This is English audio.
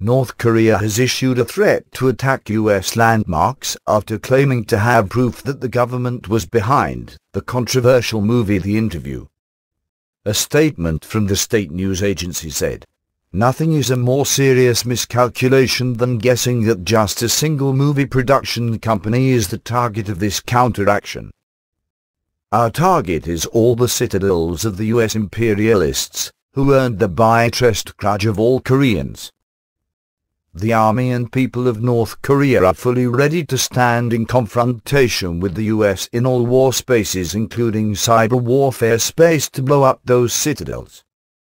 North Korea has issued a threat to attack U.S. landmarks after claiming to have proof that the government was behind the controversial movie The Interview. A statement from the state news agency said, Nothing is a more serious miscalculation than guessing that just a single movie production company is the target of this counteraction. Our target is all the citadels of the U.S. imperialists, who earned the biased trust grudge of all Koreans the army and people of North Korea are fully ready to stand in confrontation with the US in all war spaces including cyber warfare space to blow up those citadels.